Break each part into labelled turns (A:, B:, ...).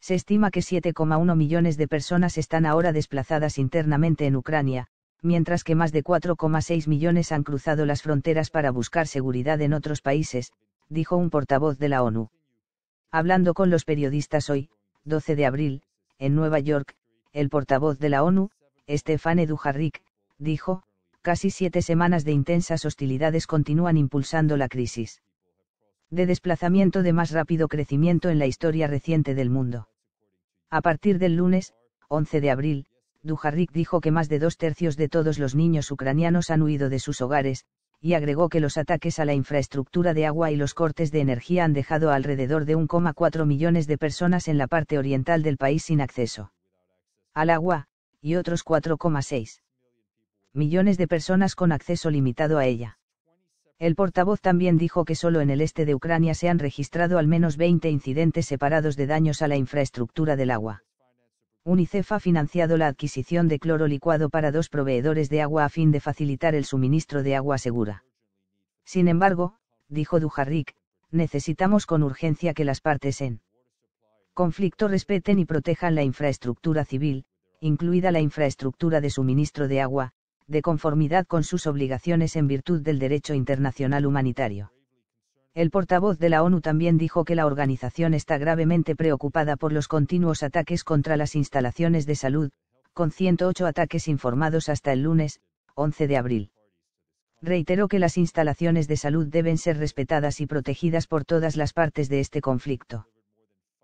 A: se estima que 7,1 millones de personas están ahora desplazadas internamente en Ucrania, mientras que más de 4,6 millones han cruzado las fronteras para buscar seguridad en otros países, dijo un portavoz de la ONU. Hablando con los periodistas hoy, 12 de abril, en Nueva York, el portavoz de la ONU, Stefan Dujarric, dijo, casi siete semanas de intensas hostilidades continúan impulsando la crisis de desplazamiento de más rápido crecimiento en la historia reciente del mundo. A partir del lunes, 11 de abril, Dujarric dijo que más de dos tercios de todos los niños ucranianos han huido de sus hogares, y agregó que los ataques a la infraestructura de agua y los cortes de energía han dejado alrededor de 1,4 millones de personas en la parte oriental del país sin acceso al agua, y otros 4,6 millones de personas con acceso limitado a ella. El portavoz también dijo que solo en el este de Ucrania se han registrado al menos 20 incidentes separados de daños a la infraestructura del agua. UNICEF ha financiado la adquisición de cloro licuado para dos proveedores de agua a fin de facilitar el suministro de agua segura. Sin embargo, dijo Dujarric, necesitamos con urgencia que las partes en conflicto respeten y protejan la infraestructura civil, incluida la infraestructura de suministro de agua, de conformidad con sus obligaciones en virtud del derecho internacional humanitario. El portavoz de la ONU también dijo que la organización está gravemente preocupada por los continuos ataques contra las instalaciones de salud, con 108 ataques informados hasta el lunes, 11 de abril. Reiteró que las instalaciones de salud deben ser respetadas y protegidas por todas las partes de este conflicto.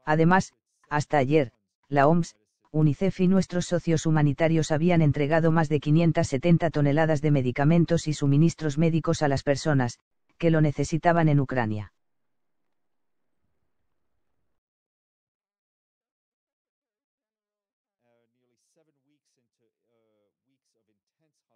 A: Además, hasta ayer, la OMS, UNICEF y nuestros socios humanitarios habían entregado más de 570 toneladas de medicamentos y suministros médicos a las personas, que lo necesitaban en Ucrania. Uh,